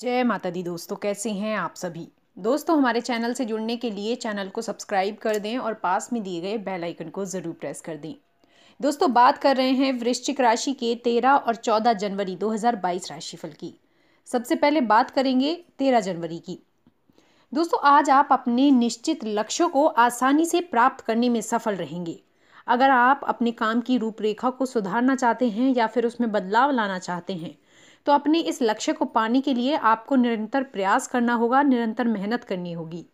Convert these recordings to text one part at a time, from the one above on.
जय माता दी दोस्तों कैसे हैं आप सभी दोस्तों हमारे चैनल से जुड़ने के लिए चैनल को सब्सक्राइब कर दें और पास में दिए गए बेल आइकन को ज़रूर प्रेस कर दें दोस्तों बात कर रहे हैं वृश्चिक राशि के 13 और 14 जनवरी 2022 राशिफल की सबसे पहले बात करेंगे 13 जनवरी की दोस्तों आज आप अपने निश्चित लक्ष्यों को आसानी से प्राप्त करने में सफल रहेंगे अगर आप अपने काम की रूपरेखा को सुधारना चाहते हैं या फिर उसमें बदलाव लाना चाहते हैं तो अपने इस लक्ष्य को पाने के लिए आपको निरंतर प्रयास करना होगा निरंतर मेहनत करनी होगी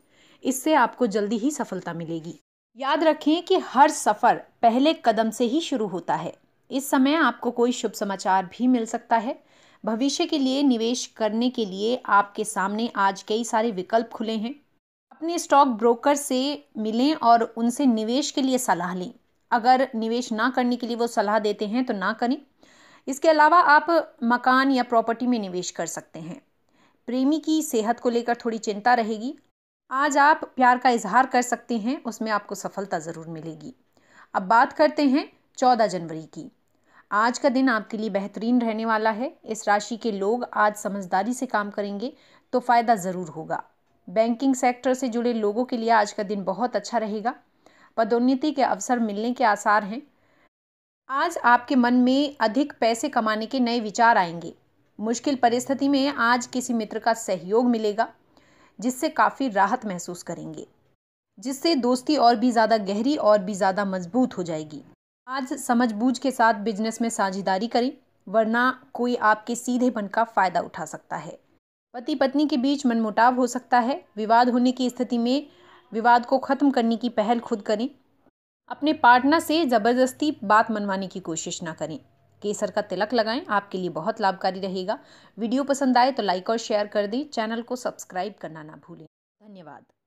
इससे आपको जल्दी ही सफलता मिलेगी याद रखें कि हर सफ़र पहले कदम से ही शुरू होता है इस समय आपको कोई शुभ समाचार भी मिल सकता है भविष्य के लिए निवेश करने के लिए आपके सामने आज कई सारे विकल्प खुले हैं अपने स्टॉक ब्रोकर से मिलें और उनसे निवेश के लिए सलाह लें अगर निवेश ना करने के लिए वो सलाह देते हैं तो ना करें इसके अलावा आप मकान या प्रॉपर्टी में निवेश कर सकते हैं प्रेमी की सेहत को लेकर थोड़ी चिंता रहेगी आज आप प्यार का इजहार कर सकते हैं उसमें आपको सफलता ज़रूर मिलेगी अब बात करते हैं चौदह जनवरी की आज का दिन आपके लिए बेहतरीन रहने वाला है इस राशि के लोग आज समझदारी से काम करेंगे तो फ़ायदा ज़रूर होगा बैंकिंग सेक्टर से जुड़े लोगों के लिए आज का दिन बहुत अच्छा रहेगा पदोन्नति के अवसर मिलने के आसार हैं आज आपके मन में अधिक पैसे कमाने के नए विचार आएंगे मुश्किल परिस्थिति में आज किसी मित्र का सहयोग मिलेगा जिससे काफ़ी राहत महसूस करेंगे जिससे दोस्ती और भी ज़्यादा गहरी और भी ज़्यादा मजबूत हो जाएगी आज समझबूझ के साथ बिजनेस में साझेदारी करें वरना कोई आपके सीधेपन का फ़ायदा उठा सकता है पति पत्नी के बीच मनमुटाव हो सकता है विवाद होने की स्थिति में विवाद को ख़त्म करने की पहल खुद करें अपने पार्टनर से ज़बरदस्ती बात मनवाने की कोशिश ना करें केसर का तिलक लगाएं आपके लिए बहुत लाभकारी रहेगा वीडियो पसंद आए तो लाइक और शेयर कर दें चैनल को सब्सक्राइब करना ना भूलें धन्यवाद